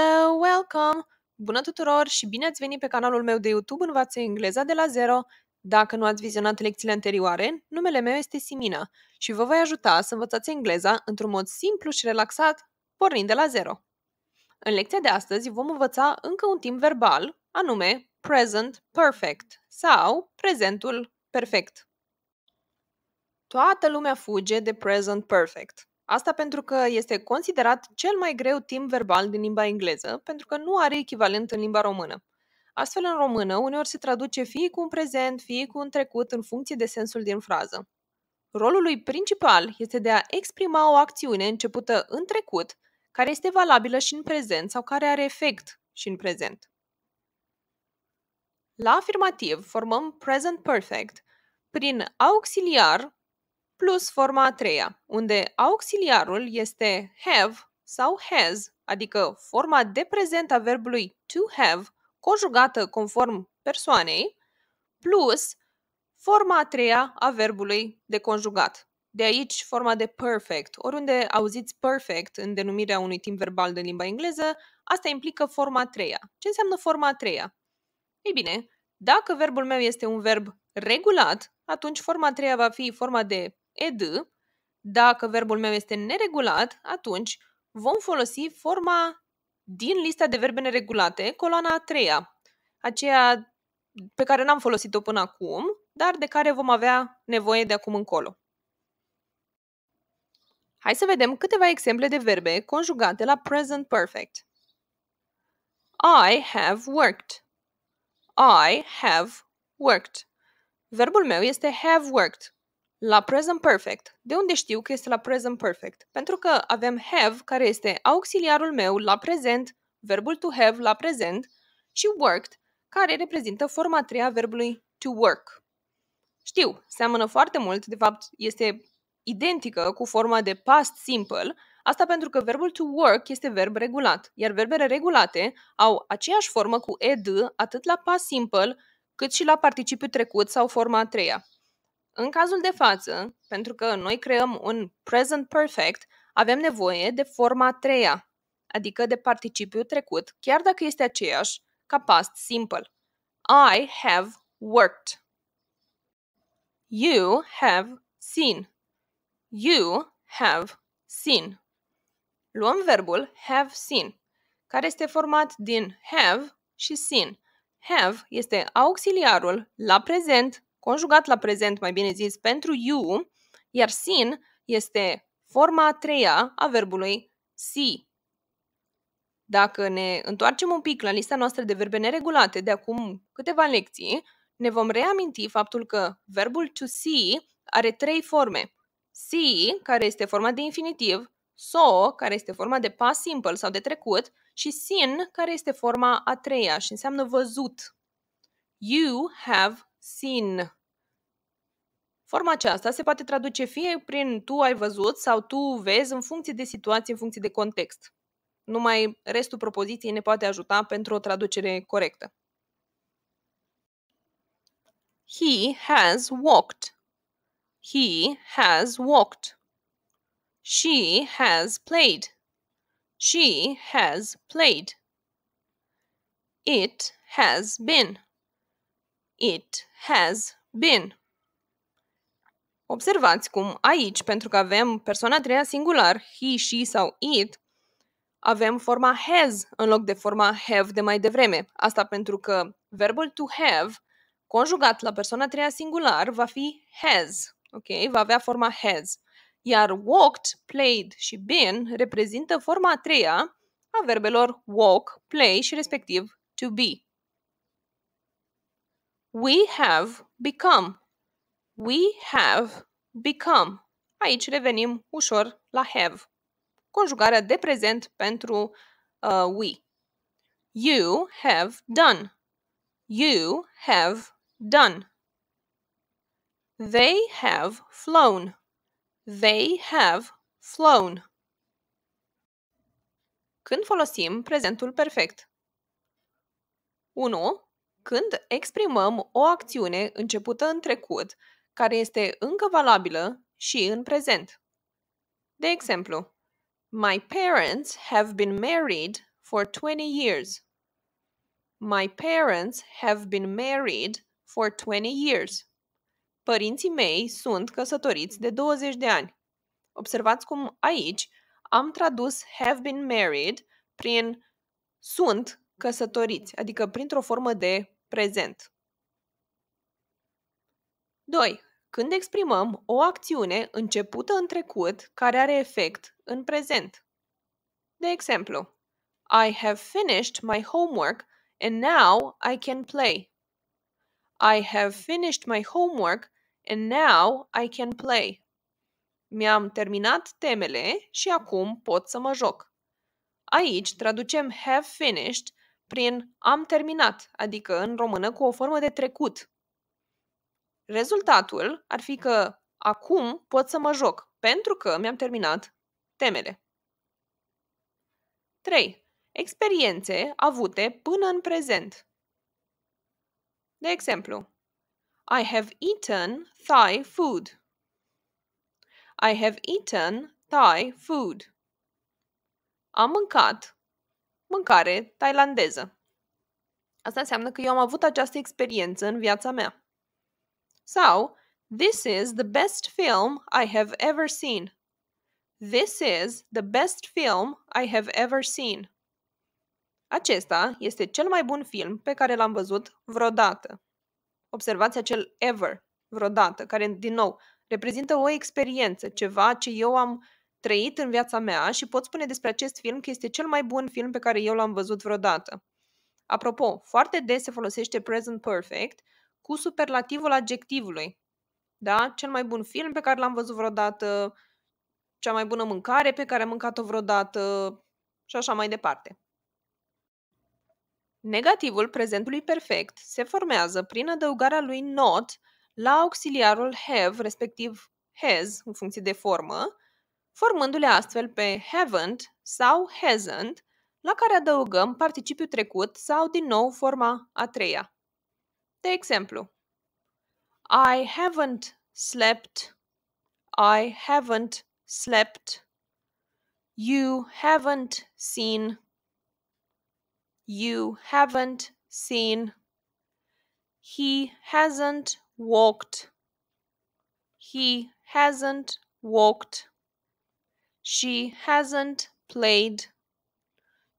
Hello, welcome! Bună tuturor și bine ați venit pe canalul meu de YouTube Învață engleza de la zero. Dacă nu ați vizionat lecțiile anterioare, numele meu este Simina și vă voi ajuta să învățați engleza într-un mod simplu și relaxat, pornind de la zero. În lecția de astăzi vom învăța încă un timp verbal, anume present perfect sau prezentul perfect. Toată lumea fuge de present perfect. Asta pentru că este considerat cel mai greu timp verbal din limba engleză, pentru că nu are echivalent în limba română. Astfel, în română, uneori se traduce fie cu un prezent, fie cu un trecut, în funcție de sensul din frază. Rolul lui principal este de a exprima o acțiune începută în trecut, care este valabilă și în prezent sau care are efect și în prezent. La afirmativ formăm present perfect prin auxiliar plus forma a treia, unde auxiliarul este have sau has, adică forma de prezent a verbului to have, conjugată conform persoanei, plus forma a treia a verbului de conjugat. De aici forma de perfect. Oriunde auziți perfect în denumirea unui timp verbal de limba engleză, asta implică forma a treia. Ce înseamnă forma a treia? Ei bine, dacă verbul meu este un verb regulat, atunci forma a treia va fi forma de ed. Dacă verbul meu este neregulat, atunci vom folosi forma din lista de verbe neregulate, coloana a treia, aceea pe care n-am folosit-o până acum, dar de care vom avea nevoie de acum încolo. Hai să vedem câteva exemple de verbe conjugate la present perfect. I have worked. I have worked. Verbul meu este have worked, la present perfect. De unde știu că este la present perfect? Pentru că avem have, care este auxiliarul meu la prezent, verbul to have la prezent, și worked, care reprezintă forma a treia verbului to work. Știu, seamănă foarte mult, de fapt este identică cu forma de past simple, asta pentru că verbul to work este verb regulat, iar verbele regulate au aceeași formă cu ed atât la past simple cât și la participiu trecut sau forma a treia. În cazul de față, pentru că noi creăm un present perfect, avem nevoie de forma a treia, adică de participiu trecut, chiar dacă este aceeași ca past simple. I have worked. You have seen. You have seen. Luăm verbul have seen, care este format din have și seen. Have este auxiliarul la prezent conjugat la prezent, mai bine zis, pentru you, iar sin este forma a treia a verbului see. Dacă ne întoarcem un pic la lista noastră de verbe neregulate de acum câteva lecții, ne vom reaminti faptul că verbul to see are trei forme. See, care este forma de infinitiv, so, care este forma de past simple sau de trecut, și seen, care este forma a treia și înseamnă văzut. You have seen. Forma aceasta se poate traduce fie prin tu ai văzut sau tu vezi în funcție de situație, în funcție de context. Numai restul propoziției ne poate ajuta pentru o traducere corectă. He has walked. He has walked. She has played. She has played. It has been. It has been. Observați cum aici, pentru că avem persoana treia singular, he, she sau it, avem forma has în loc de forma have de mai devreme. Asta pentru că verbul to have, conjugat la persoana treia singular, va fi has. Ok? Va avea forma has. Iar walked, played și been reprezintă forma a treia a verbelor walk, play și respectiv to be. We have become We have become. Aici revenim ușor la have. Conjugarea de prezent pentru uh, we. You have done. You have done. They have flown. They have flown. Când folosim prezentul perfect? 1. Când exprimăm o acțiune începută în trecut care este încă valabilă și în prezent. De exemplu, My parents have been married for 20 years. My parents have been married for 20 years. Părinții mei sunt căsătoriți de 20 de ani. Observați cum aici am tradus have been married prin sunt căsătoriți, adică printr-o formă de prezent. 2 când exprimăm o acțiune începută în trecut care are efect în prezent. De exemplu, I have finished my homework and now I can play. I have finished my homework and now I can play. Mi-am terminat temele și acum pot să mă joc. Aici traducem have finished prin am terminat, adică în română cu o formă de trecut, Rezultatul ar fi că acum pot să mă joc, pentru că mi-am terminat temele. 3. Experiențe avute până în prezent. De exemplu, I have eaten Thai food. I have eaten Thai food. Am mâncat mâncare tailandeză. Asta înseamnă că eu am avut această experiență în viața mea. Sau, This is the best film I have ever seen. This is the best film I have ever seen. Acesta este cel mai bun film pe care l-am văzut vreodată. Observați acel ever, vreodată, care, din nou, reprezintă o experiență, ceva ce eu am trăit în viața mea și pot spune despre acest film că este cel mai bun film pe care eu l-am văzut vreodată. Apropo, foarte des se folosește present perfect cu superlativul adjectivului. Da? Cel mai bun film pe care l-am văzut vreodată, cea mai bună mâncare pe care am mâncat-o vreodată și așa mai departe. Negativul prezentului perfect se formează prin adăugarea lui not la auxiliarul have, respectiv has, în funcție de formă, formându-le astfel pe haven't sau hasn't, la care adăugăm participiul trecut sau din nou forma a treia. De exemplu, I haven't slept. I haven't slept. You haven't seen. You haven't seen. He hasn't walked. He hasn't walked. She hasn't played.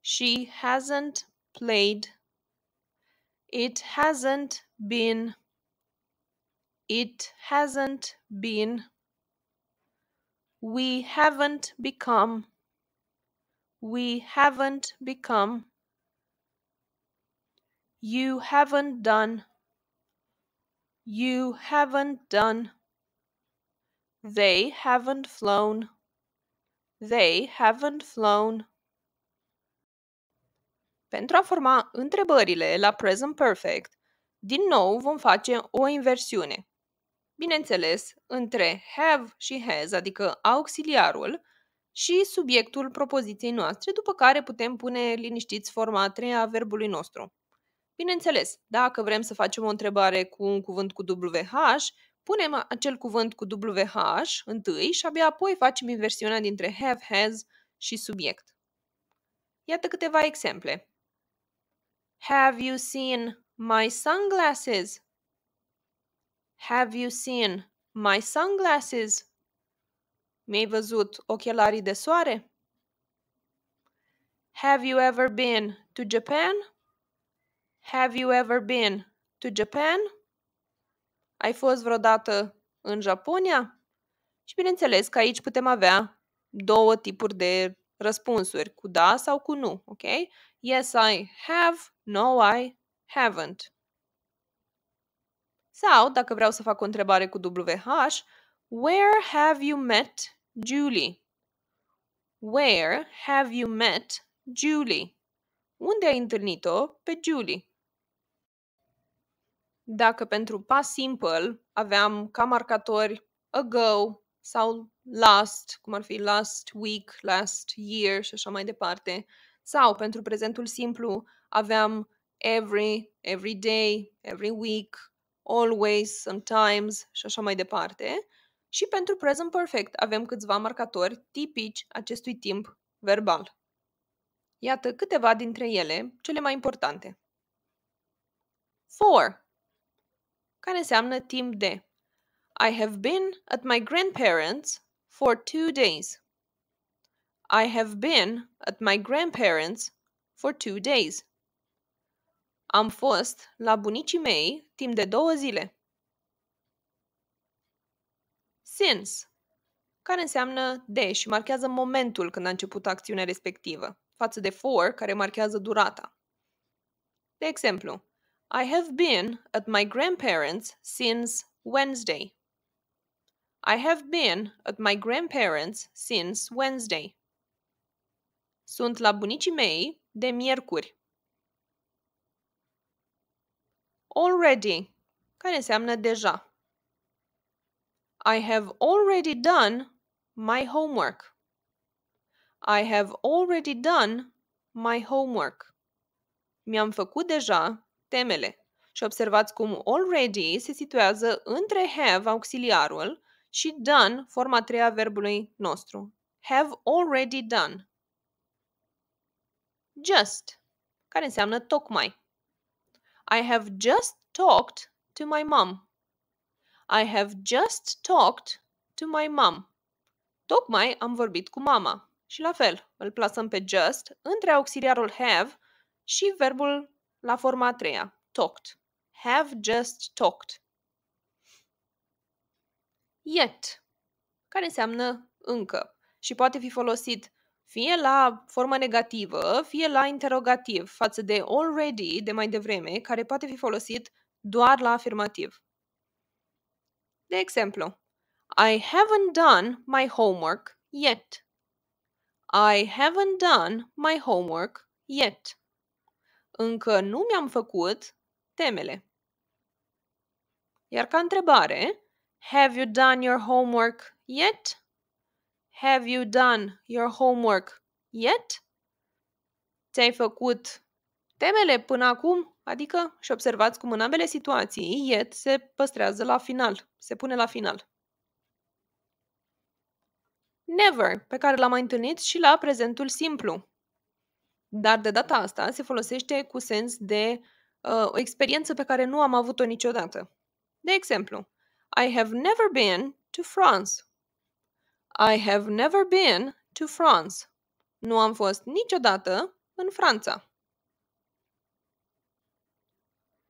She hasn't played. It hasn't been it hasn't been we haven't become we haven't become you haven't done you haven't done they haven't flown they haven't flown Pentru a forma întrebările la present perfect, Din nou vom face o inversiune. Bineînțeles, între have și has, adică auxiliarul, și subiectul propoziției noastre, după care putem pune liniștiți forma a treia a verbului nostru. Bineînțeles, dacă vrem să facem o întrebare cu un cuvânt cu WH, punem acel cuvânt cu WH întâi și abia apoi facem inversiunea dintre have, has și subiect. Iată câteva exemple. Have you seen my sunglasses? Have you seen my sunglasses? Mi-ai văzut ochelarii de soare? Have you ever been to Japan? Have you ever been to Japan? Ai fost vreodată în Japonia? Și bineînțeles că aici putem avea două tipuri de răspunsuri, cu da sau cu nu, ok? Yes, I have, no, I haven't. Sau, dacă vreau să fac o întrebare cu WH, where have you met Julie? Where have you met Julie? Unde ai întâlnit-o pe Julie? Dacă pentru pas simple aveam ca marcatori ago sau last, cum ar fi last week, last year și așa mai departe, sau pentru prezentul simplu aveam every, every day, every week, always, sometimes și așa mai departe. Și pentru present perfect avem câțiva marcatori tipici acestui timp verbal. Iată câteva dintre ele, cele mai importante. For, care înseamnă timp de. I have been at my grandparents' for two days. I have been at my grandparents' for two days. Am fost la bunicii mei timp de două zile. Since, care înseamnă de și marchează momentul când a început acțiunea respectivă, față de for, care marchează durata. De exemplu, I have been at my grandparents' since Wednesday. I have been at my grandparents' since Wednesday. Sunt la bunicii mei de miercuri. already, care înseamnă deja. I have already done my homework. I have already done my homework. Mi-am făcut deja temele. Și observați cum already se situează între have, auxiliarul, și done, forma treia a verbului nostru. Have already done. Just, care înseamnă tocmai. I have just talked to my mom. I have just talked to my mom. Tocmai am vorbit cu mama. Și la fel, îl plasăm pe just între auxiliarul have și verbul la forma a treia, talked. Have just talked. Yet, care înseamnă încă și poate fi folosit fie la formă negativă, fie la interrogativ, față de already de mai devreme, care poate fi folosit doar la afirmativ. De exemplu, I haven't done my homework yet. I haven't done my homework yet. Încă nu mi-am făcut temele. Iar ca întrebare, have you done your homework yet? Have you done your homework yet? Ți-ai făcut temele până acum? Adică, și observați cum în ambele situații, yet se păstrează la final, se pune la final. Never, pe care l-am mai întâlnit și la prezentul simplu. Dar de data asta se folosește cu sens de uh, o experiență pe care nu am avut-o niciodată. De exemplu, I have never been to France. I have never been to France. Nu am fost niciodată în Franța.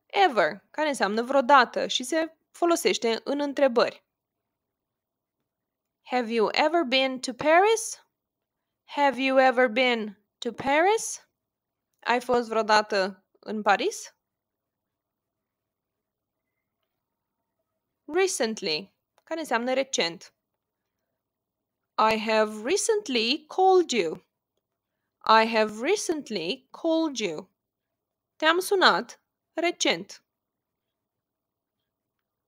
Ever, care înseamnă vreodată și se folosește în întrebări. Have you ever been to Paris? Have you ever been to Paris? Ai fost vreodată în Paris? Recently, care înseamnă recent. I have recently called you. I have recently called you. Te-am sunat recent.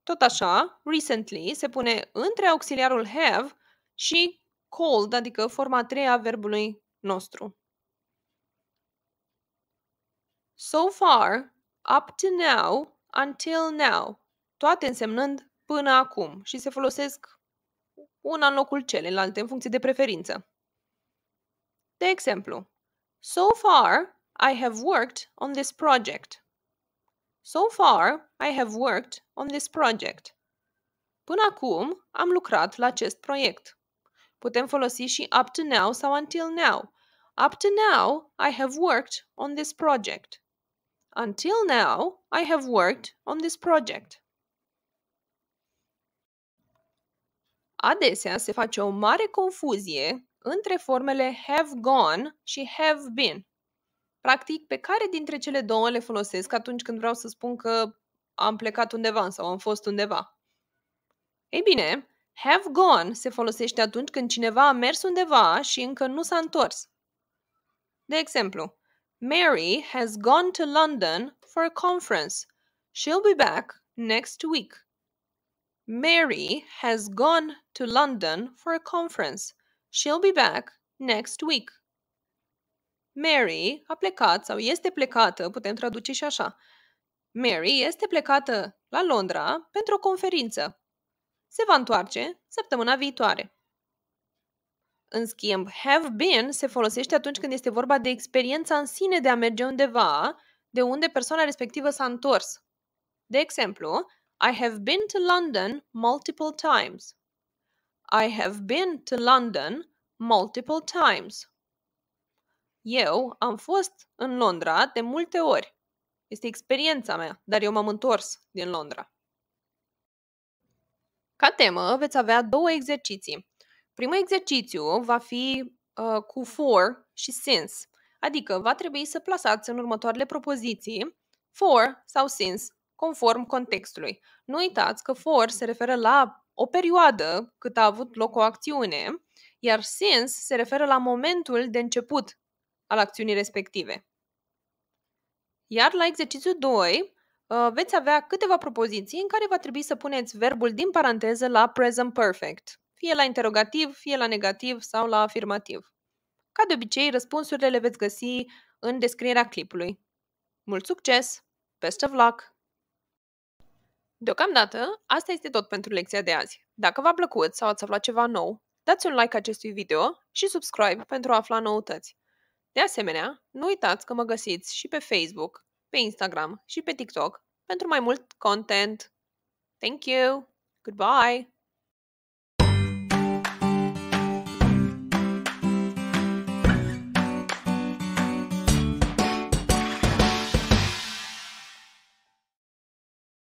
Tot așa, recently se pune între auxiliarul have și called, adică forma 3 a verbului nostru. So far, up to now, until now, toate însemnând până acum și se folosesc una în locul celelalte, în funcție de preferință. De exemplu, So far, I have worked on this project. So far, I have worked on this project. Până acum, am lucrat la acest proiect. Putem folosi și up to now sau until now. Up to now, I have worked on this project. Until now, I have worked on this project. Adesea se face o mare confuzie între formele have gone și have been. Practic, pe care dintre cele două le folosesc atunci când vreau să spun că am plecat undeva sau am fost undeva? Ei bine, have gone se folosește atunci când cineva a mers undeva și încă nu s-a întors. De exemplu, Mary has gone to London for a conference. She'll be back next week. Mary has gone to London for a conference. She'll be back next week. Mary a plecat sau este plecată, putem traduce și așa. Mary este plecată la Londra pentru o conferință. Se va întoarce săptămâna viitoare. În schimb, have been se folosește atunci când este vorba de experiența în sine de a merge undeva, de unde persoana respectivă s-a întors. De exemplu, I have been to London multiple times. I have been to London multiple times. Eu am fost în Londra de multe ori. Este experiența mea, dar eu m-am întors din Londra. Ca temă veți avea două exerciții. Primul exercițiu va fi uh, cu for și since, adică va trebui să plasați în următoarele propoziții for sau since conform contextului. Nu uitați că for se referă la o perioadă cât a avut loc o acțiune, iar since se referă la momentul de început al acțiunii respective. Iar la exercițiul 2 uh, veți avea câteva propoziții în care va trebui să puneți verbul din paranteză la present perfect, fie la interogativ, fie la negativ sau la afirmativ. Ca de obicei, răspunsurile le veți găsi în descrierea clipului. Mult succes! Best of luck! Deocamdată, asta este tot pentru lecția de azi. Dacă v-a plăcut sau ați aflat ceva nou, dați un like acestui video și subscribe pentru a afla noutăți. De asemenea, nu uitați că mă găsiți și pe Facebook, pe Instagram și pe TikTok pentru mai mult content. Thank you! Goodbye!